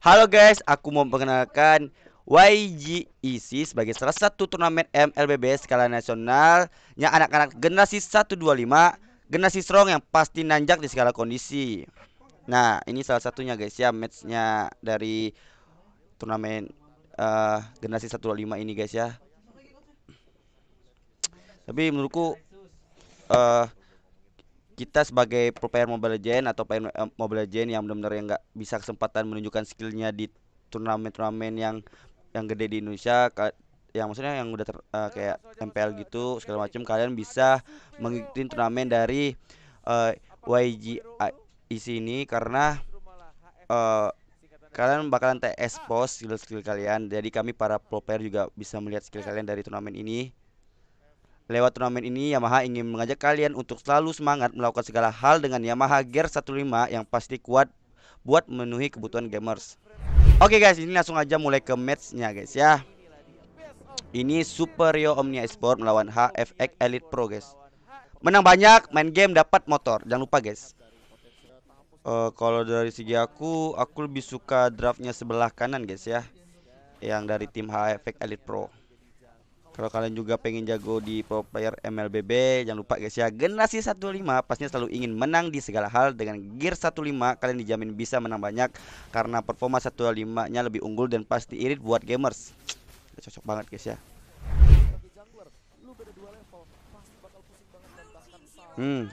Halo guys, aku mau memperkenalkan YGEC sebagai salah satu turnamen MLBB skala nasional yang anak-anak generasi 125, generasi strong yang pasti nanjak di segala kondisi. Nah, ini salah satunya guys ya matchnya dari turnamen uh, generasi 125 ini guys ya. Tapi menurutku uh, kita sebagai player Mobile Legend atau player eh, Mobile Legend yang benar-benar yang nggak bisa kesempatan menunjukkan skillnya di turnamen-turnamen yang yang gede di Indonesia yang maksudnya yang udah ter, uh, kayak MPL gitu segala macam kalian bisa mengikuti turnamen dari uh, eh, YG ini karena uh, kalian bakalan tes post skill-skill kalian jadi kami para pro player juga bisa melihat skill kalian dari turnamen ini Lewat turnamen ini, Yamaha ingin mengajak kalian untuk selalu semangat melakukan segala hal dengan Yamaha Gear 15 yang pasti kuat buat memenuhi kebutuhan gamers. Oke okay guys, ini langsung aja mulai ke matchnya guys ya. Ini Superior Omnia Sport melawan HFX Elite Pro guys. Menang banyak, main game dapat motor. Jangan lupa guys. Uh, kalau dari segi aku, aku lebih suka draftnya sebelah kanan guys ya. Yang dari tim HFX Elite Pro. Kalau kalian juga pengen jago di pro player MLBB, jangan lupa guys ya. Generasi 15 pastinya selalu ingin menang di segala hal dengan gear 15 kalian dijamin bisa menang banyak karena performa 15-nya lebih unggul dan pasti irit buat gamers. Cocok banget guys ya. Hmm.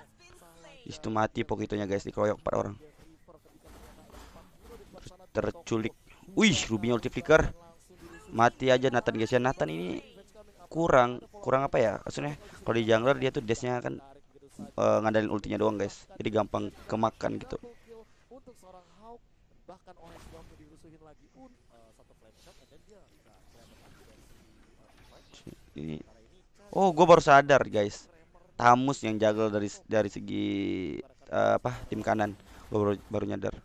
Itu mati pokitonya guys dikeroyok empat orang. Terculik. Wih, Rubinya ulti flicker. Mati aja Nathan guys ya. Nathan ini kurang kurang apa ya maksudnya kalau di jungler dia tuh dashnya kan uh, ngandalin ultinya doang guys jadi gampang kemakan gitu ini Oh, gue baru sadar guys. Tamus yang jagal dari dari segi uh, apa tim kanan. Gue baru, baru nyadar.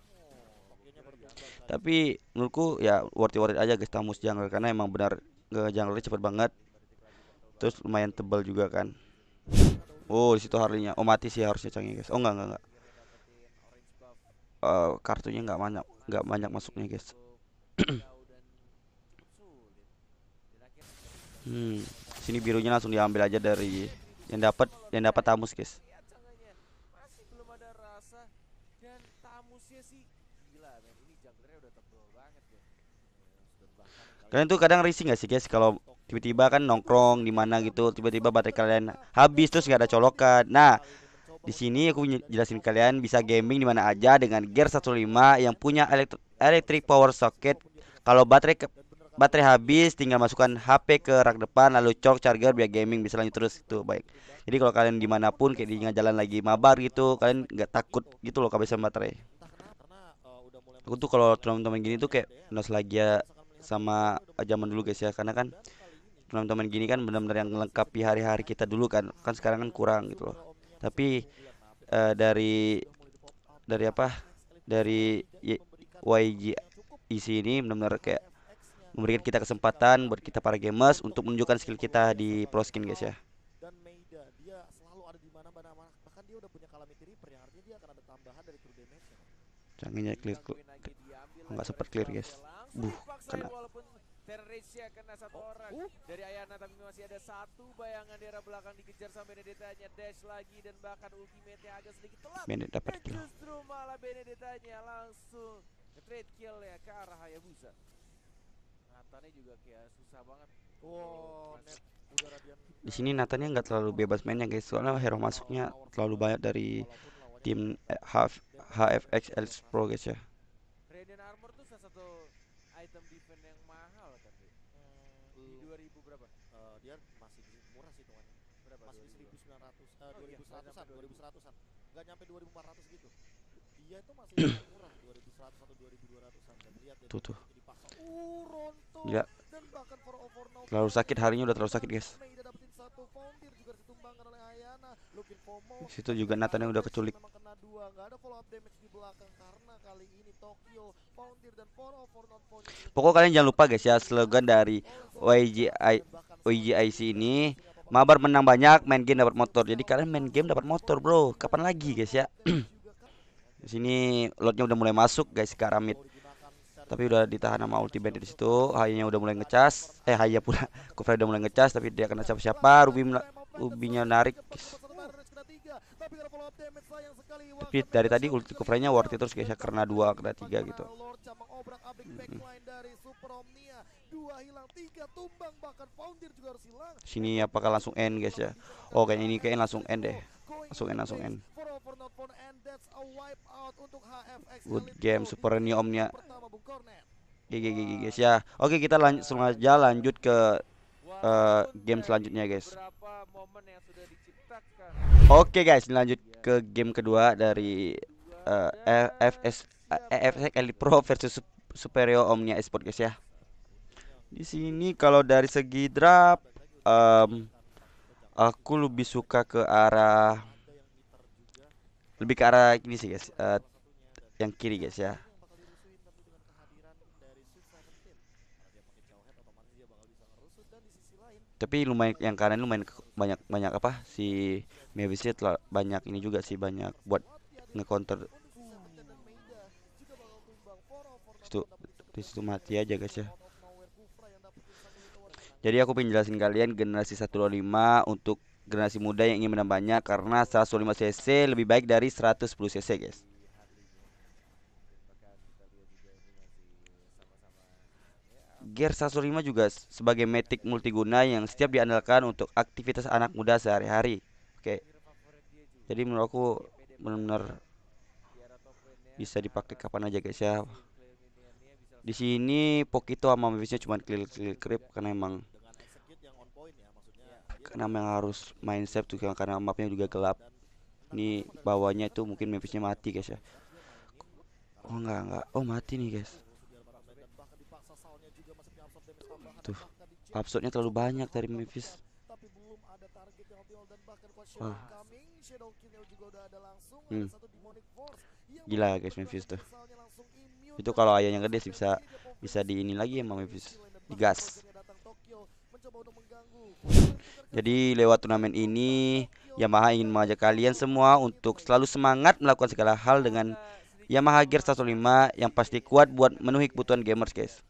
Tapi menurutku ya worth it, worth it aja guys Tamus jungle karena emang benar jungler cepet banget terus lumayan tebal juga kan oh di situ harinya, oh mati sih harusnya canggih ya, guys oh enggak enggak enggak uh, kartunya enggak banyak enggak banyak masuknya guys hmm sini birunya langsung diambil aja dari yang dapat yang dapat tamus guys tamusnya sih gila ini junglernya udah tebel banget ya Kalian tuh kadang risih gak sih guys kalau tiba-tiba kan nongkrong di mana gitu, tiba-tiba baterai kalian habis terus gak ada colokan. Nah, di sini aku jelasin kalian bisa gaming di mana aja dengan Gear 15 yang punya elektri electric power socket. Kalau baterai ke baterai habis tinggal masukkan HP ke rak depan lalu colok charger biar gaming bisa lanjut terus itu baik jadi kalau kalian dimanapun kayak di jalan lagi mabar gitu kalian nggak takut gitu loh kehabisan baterai aku tuh kalau teman-teman gini tuh kayak ya sama zaman dulu guys ya karena kan teman-teman gini kan benar-benar yang melengkapi hari-hari kita dulu kan kan sekarang kan kurang gitu loh tapi uh, dari dari apa dari YG isi ini benar-benar kayak memberikan kita kesempatan buat kita para gamers untuk menunjukkan skill kita di pro skin guys ya dan dia selalu ada di mana-mana bahkan dia udah punya calamity reaper yang dia akan ada tambahan dari true canggihnya clear nggak sempat clear guys buh kena Teresia kena satu oh. orang uh. dari Ayana tapi masih ada satu bayangan di arah belakang dikejar sama Benedetanya dash lagi dan bahkan ultimate-nya agak sedikit telat. Benedetta dapat kill. Justru malah Benedetanya langsung trade kill ya ke arah Hayabusa. Nathannya juga kayak susah banget. Wow, di sini Nathannya nggak terlalu bebas mainnya guys soalnya hero masuknya terlalu banyak dari tim HF, eh, HFX Elite Pro guys ya Radiant Armor tuh salah satu item defense yang mahal kan? di 2000 berapa? Uh, dia masih murah sih tuan berapa? masih 1900 uh, eh, oh, 2100-an iya. 2100-an nggak nyampe 2400 gitu dia itu masih murah 2100 atau 2200-an dan lihat ya, tuh tuh uh, now. terlalu sakit harinya udah terlalu sakit guys Situ juga Nathan yang udah keculik. Pokok kalian jangan lupa guys ya slogan dari YGI YGIC ini mabar menang banyak, main game dapat motor. Jadi kalian main game dapat motor, Bro. Kapan lagi guys ya? di sini lotnya udah mulai masuk guys ke mid. Tapi udah ditahan sama ultimate di situ. Hayanya udah mulai ngecas. Eh, Haya pula. Kufra udah mulai ngecas tapi dia kena siapa-siapa. Ruby ubinya narik tapi dari tadi ulti covernya worth it terus guys ya karena dua kena tiga gitu. Sini apakah langsung end guys ya? Oh kayaknya ini kayaknya langsung end deh. Langsung end langsung end. Good game super ini omnya. GG guys ya. Oke kita lanjut aja lanjut ke game selanjutnya guys. Oke guys, lanjut ke game kedua dari uh, eh, FS Elite Pro versus Superior Omnia Esport guys ya. Di sini kalau dari segi draft aku lebih suka ke arah lebih ke arah ini sih guys, eh, yang kiri guys ya tapi lumayan yang kanan lumayan banyak banyak apa si Mavisnya lah banyak ini juga sih banyak buat ngecounter itu di situ mati aja guys ya jadi aku pengen jelasin kalian generasi 125 untuk generasi muda yang ingin menambahnya karena 125 cc lebih baik dari 110 cc guys Gear 105 juga sebagai metik multiguna yang setiap diandalkan untuk aktivitas anak muda sehari-hari. Oke. Okay. Jadi menurut aku benar-benar bisa dipakai kapan aja guys ya. Di sini Pokito sama Mavisnya cuma clear-clear creep karena emang karena memang harus main tuh juga karena mapnya juga gelap. Ini bawahnya itu mungkin Mavisnya mati guys ya. Oh enggak enggak. Oh mati nih guys. Tuh. absurdnya terlalu banyak dari Memphis. Tapi Gila guys Memphis tuh. Itu kalau ayahnya gede sih bisa bisa di ini lagi ya Memphis. Digas. Jadi lewat turnamen ini Yamaha ingin mengajak kalian semua untuk selalu semangat melakukan segala hal dengan Yamaha Gear 105 yang pasti kuat buat menuhi kebutuhan gamers guys.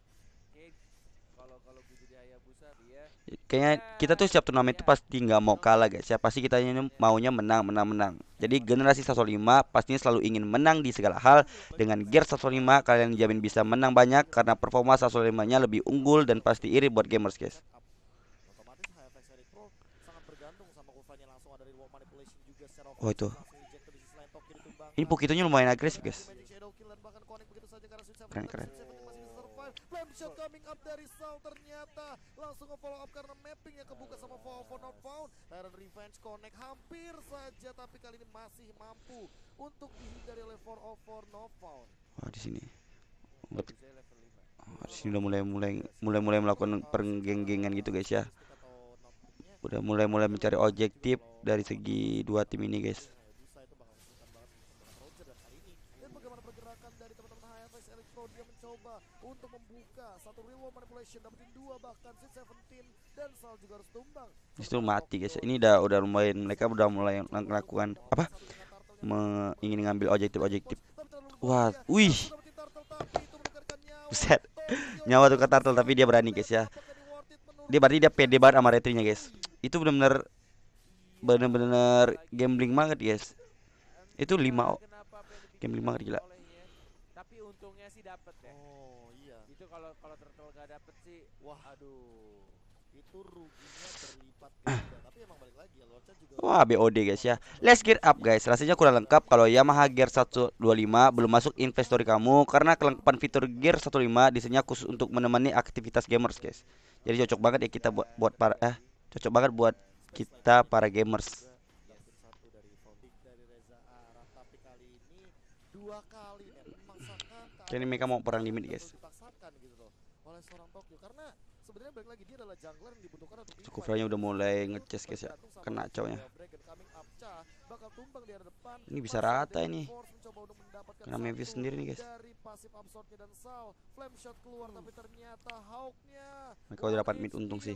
kayaknya iya, kita tuh setiap turnamen itu iya. pasti nggak mau kalah guys ya pasti kita maunya menang menang menang jadi generasi 105 pastinya selalu ingin menang di segala hal iya, dengan gear 105 kalian jamin bisa menang banyak karena performa 105 nya lebih unggul dan pasti iri buat gamers guys Oh itu Ini Pokitonya lumayan agresif guys Keren keren Fire. Lamp shot coming up dari Sal ternyata langsung nge-follow up karena mapping yang kebuka sama Fall for Not Found. Tyrant Revenge connect hampir saja tapi kali ini masih mampu untuk dihindari oleh 404 Not Found. Wah, di sini. Buat oh, di sini udah mulai mulai mulai mulai melakukan pergenggengan gitu guys ya. Udah mulai mulai mencari objektif dari segi dua tim ini guys. Pro dia mencoba untuk membuka satu reward manipulation dapetin dua bahkan si 17 dan Sal juga harus tumbang. Itu mati guys. Ini udah udah lumayan mereka udah mulai melakukan apa? Me ingin ngambil objektif-objektif. Wah, wih. Buset. Nyawa tuh ke turtle tapi dia berani guys ya. Dia berarti dia pede banget sama retrinya guys. Itu benar-benar benar-benar gambling banget guys. Itu oh. gambling banget gila untungnya sih dapet ya. Oh iya. Itu kalau kalau turtle gak dapet sih, wah aduh. Itu ruginya berlipat ah. ganda. Tapi emang balik lagi ya Lorca juga. Wah BOD guys ya. Let's gear up guys. Rasanya kurang lengkap kalau Yamaha Gear 125 belum masuk inventory kamu karena kelengkapan fitur Gear 125 desainnya khusus untuk menemani aktivitas gamers guys. Jadi cocok banget ya kita buat buat para eh cocok banget buat kita para gamers. Kayaknya mereka mau perang limit guys. Dipaksakan gitu loh oleh seorang Tokyo karena sebenarnya balik lagi dia adalah jungler yang dibutuhkan untuk cukup ranya udah mulai ngeces guys ya kena ya. ini bisa rata ini kena Mavis sendiri nih guys mereka udah dapat mid untung sih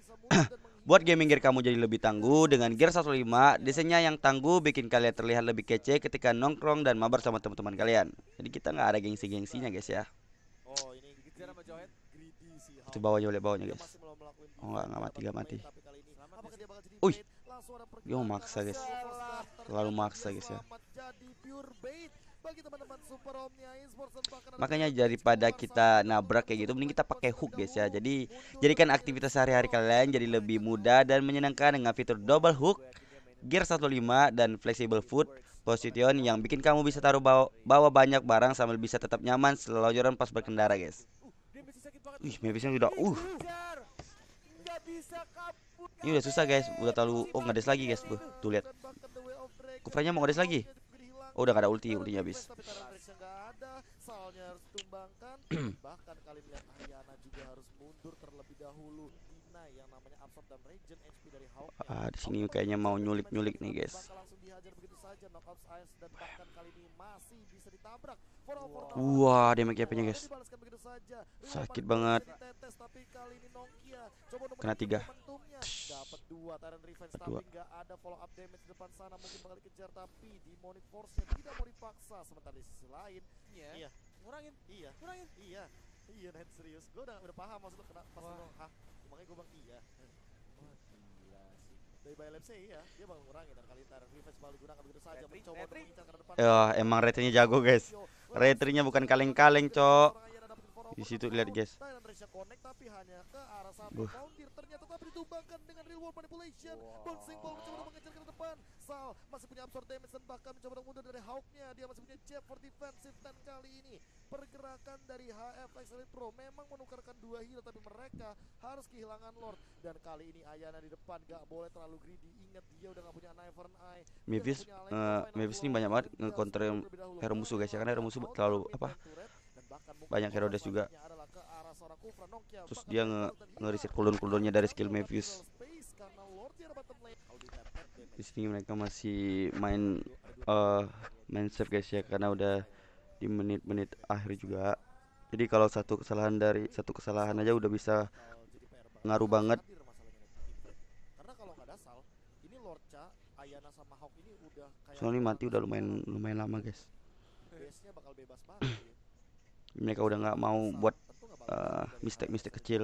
buat gaming gear kamu jadi lebih tangguh iya. dengan gear 15 iya. desainnya yang tangguh bikin kalian terlihat lebih kece ketika nongkrong dan mabar sama teman-teman kalian jadi kita nggak ada gengsi-gengsinya guys ya oh ini itu bawahnya boleh bawahnya guys. Oh enggak enggak mati enggak mati. Uy. Yo maksa guys. Terlalu maksa guys ya. Makanya daripada kita nabrak kayak gitu mending kita pakai hook guys ya. Jadi jadikan aktivitas sehari-hari kalian jadi lebih mudah dan menyenangkan dengan fitur double hook, gear 15 dan flexible foot position yang bikin kamu bisa taruh bawa, bawa banyak barang sambil bisa tetap nyaman selonjoran pas berkendara guys. Wih, mevisnya sudah uh. Ini udah susah guys, udah terlalu oh ngades lagi guys, Buh, tuh lihat. Kupanya mau ngades lagi. Oh udah gak ada ulti, ultinya habis. Ah, di sini kayaknya mau nyulik-nyulik nih guys saja knock off Sainz dan bahkan kali ini masih bisa ditabrak. Wah, damage gap-nya guys. Sakit banget. Kena 3. Dapat 2 Tyrant Revenge tapi enggak ada follow up damage di depan sana mungkin bakal dikejar tapi di Monit Force tidak mau dipaksa sementara di sisi lain. Iya. iya. Ngurangin. Iya. Ngurangin. Iya. Iya, net serius. Gua udah udah paham maksud lu kena pas lu hah. Makanya gua bang iya. Wah, gila sih dari Bilepsy ya dia bakal ngurangin dan kali tar reverse balik digunakan begitu saja mencoba untuk mengincar ke depan ya emang retrinya jago guys retrinya bukan kaleng-kaleng cok di situ lihat guys uh. ternyata tapi ditumbangkan dengan reward manipulation bouncing ball mencoba mengejar ke depan Sal masih punya absorb damage dan bahkan mencoba mundur dari Hawknya dia masih punya jab for defensive dan kali ini pergerakan dari hf Elite Pro memang menukarkan dua hero tapi mereka harus kehilangan Lord dan kali ini Ayana di depan gak boleh terlalu greedy ingat dia udah gak punya Nivern Eye Mavis uh, Mavis ini banyak banget ngekontrol hero musuh guys ya karena hero musuh terlalu apa banyak Herodes juga terus dia nge ngeriset kulon-kulonnya dari skill Mavius di sini mereka masih main uh, main save guys ya karena udah di menit-menit akhir juga jadi kalau satu kesalahan dari satu kesalahan aja udah bisa ngaruh banget Soalnya mati udah lumayan lumayan lama guys mereka udah nggak mau buat eh, mistake-mistake uh, kecil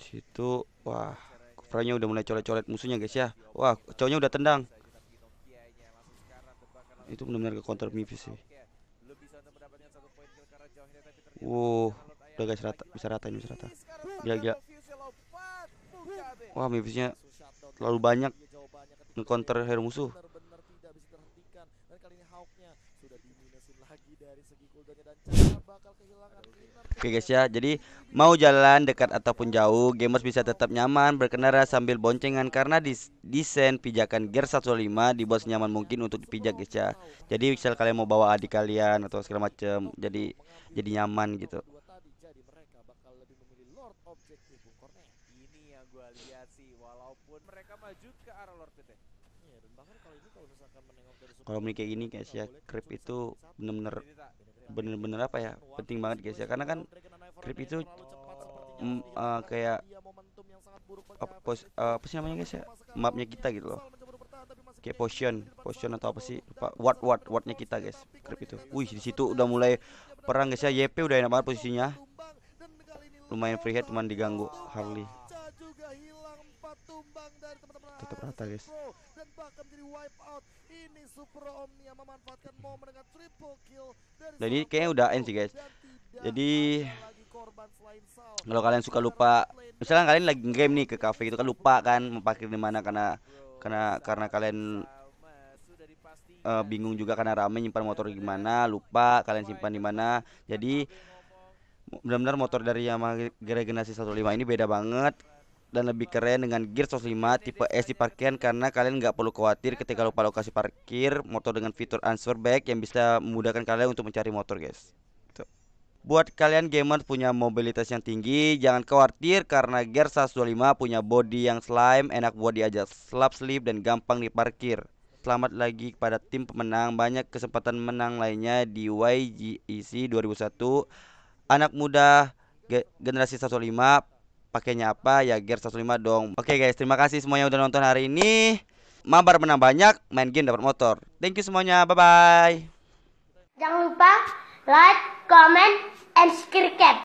situ wah Franya udah mulai coret-coret musuhnya guys ya wah cowoknya udah tendang itu benar-benar ke counter Mivis sih wow udah guys rata bisa rata ini bisa rata gila gila wah Mivisnya terlalu banyak nge-counter hero musuh Oke guys ya, jadi mau jalan dekat ataupun jauh, gamers bisa tetap nyaman berkendara sambil boncengan karena dis desain pijakan Gear 125 dibuat senyaman mungkin untuk dipijak guys ya. Jadi misal kalian mau bawa adik kalian atau segala macam, jadi jadi nyaman gitu. Ini yang gue lihat sih, walaupun mereka maju ke arah Lord PT kalau mie kayak gini guys ya krip itu bener-bener bener-bener apa ya penting banget guys ya karena kan krip itu mm, eh, kayak apa, eh, apa sih namanya guys ya mapnya kita gitu loh kayak potion potion atau apa sih lupa what what whatnya kita guys krip itu wih di situ udah mulai perang guys ya YP udah enak banget posisinya lumayan free hit cuman diganggu Harley tetap rata guys bahkan menjadi wipe out. Ini Super Omnia memanfaatkan momen dengan triple kill dari Jadi kayaknya udah end sih guys. Jadi kalau kalian suka lupa, misalnya kalian lagi game nih ke cafe itu kan lupa kan memparkir di mana karena karena karena kalian uh, bingung juga karena rame nyimpan motor gimana, lupa kalian simpan di mana. Jadi benar-benar motor dari Yamaha Genasi 15 ini beda banget dan lebih keren dengan gear 105 tipe S di parkiran karena kalian nggak perlu khawatir ketika lupa lokasi parkir motor dengan fitur answer back yang bisa memudahkan kalian untuk mencari motor guys Buat kalian gamer punya mobilitas yang tinggi jangan khawatir karena gear 125 punya body yang slime enak buat diajak slap slip dan gampang diparkir Selamat lagi kepada tim pemenang banyak kesempatan menang lainnya di YGEC 2001 Anak muda generasi 105 pakainya apa ya gear 15 dong oke okay guys terima kasih semuanya udah nonton hari ini mabar menang banyak main game dapat motor thank you semuanya bye bye jangan lupa like comment and subscribe